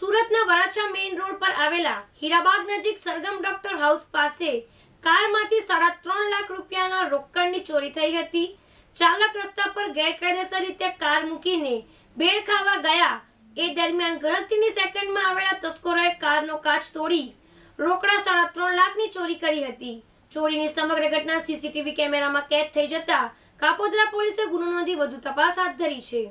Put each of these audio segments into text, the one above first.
સુરતના Varachha main road પર આવેલા હીરાબાગ નજીક સરગમ ડોક્ટર હાઉસ પાસે કારમાંથી સાડા ત્રણ લાખ રૂપિયાના રોકડની ચોરી થઈ હતી ચાલક રસ્તા પર ગેરકાયદેસર રીતે કાર મૂકીને બેડ ખાવા ગયા એ દરમિયાન ગણતરીની સેકન્ડમાં આવેલા તસ્કરોએ કારનો કાચ તોડી રોકડા સાડા ત્રણ લાખની ચોરી કરી હતી ચોરીની સમગ્ર ઘટના સીસીટીવી કેમેરામાં કેદ થઈ જતા કાપોદરા પોલીસે ગુનો નોંધી વધુ તપાસ હાથ ધરી છે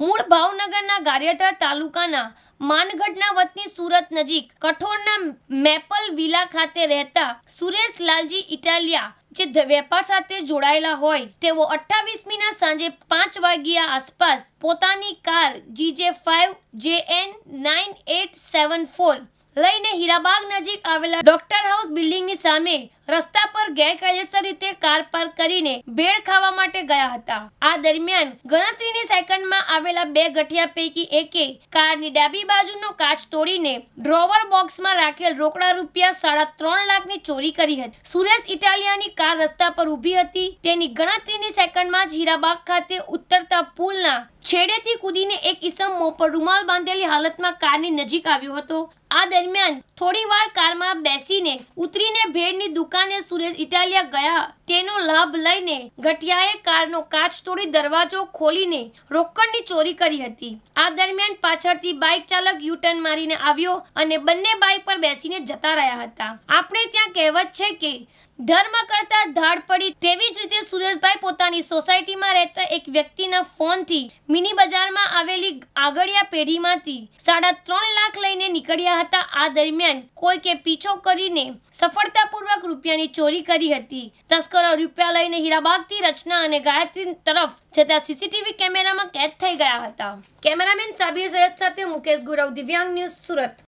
મૂળ ભાવનગરના ગારિયાધાર તાલુકાના માનગઢના વતની સુરત નજીક કઠોળના મેપલ વિલા ખાતે રહેતા સુરેશ લાલજી ઇટાલિયા જે વેપાર સાથે જોડાયેલા હોય તેઓ અઠ્ઠાવીસમીના સાંજે પાંચ વાગ્યા આસપાસ પોતાની car GJ five J N nine eight seven four લઈને હીરાબાગ નજીક આવેલા ડોક્ટર હાઉસ બિલ્ડિંગની સામે રસ્તા પર ગેરકાયદેસર રીતે કાર પાર્ક કરીને ભેળ ખાવા માટે ગયા હતા આ દરમિયાન ગણતરીની સેકન્ડમાં આવેલા બે ગઠિયા પૈકી એકે કારની ડાબી બાજુનો કાચ તોડીને ડ્રોવર બોક્સમાં રાખેલ રોકડા રૂપિયા સાડા ત્રણ લાખની ચોરી કરી હતી સુરેશ ઇટાલિયાની કાર રસ્તા પર ઊભી હતી તેની ગણતરીની સેકન્ડમાં જ જીરાબાગ ખાતે ઉતરતા પુલના છેડેથી કૂદીને એક ઈસમ મો પર રૂમાલ બાંધેલી હાલતમાં કારની નજીક આવ્યો હતો આ દરમિયાન થોડી વાર કારમાં બેસીને ઉતરીને ભેળની દુકાન મકાને સુરેશ ઇટાલિયા ગયા તેનો લાભ લઈને ગઠિયાએ કારનો કાચ તોડી દરવાજો ખોલીને રોકડની ચોરી કરી હતી આ દરમિયાન પાછળથી બાઇક ચાલક યુટર્ન મારીને આવ્યો અને બંને બાઇક પર બેસીને જતા રહ્યા હતા આપણે ત્યાં કહેવત છે કે ધર્મ કરતા ધાડ પડી તેવી જ રીતે સુરેશભાઈ પોતાની સોસાયટીમાં રહેતા એક વ્યક્તિના ફોનથી મિની બજારમાં આવેલી આગળિયા પેઢીમાંથી સાડા ત્રણ લાખ લઈને નીકળ્યા હતા આ દરમિયાન કોઈકે પીછો કરીને સફળતાપૂર્વક રૂપિયાની ચોરી કરી હતી તસ્કર કરોડ રૂપિયા લઈને હીરાબાગથી રચના અને ગાયત્રી તરફ જતા સીસીટીવી કેમેરામાં કેદ થઈ ગયા હતા કેમેરામેન સાબિર સૈયદ સાથે મુકેશ ગુરવ દિવ્યાંગ ન્યૂઝ સુરત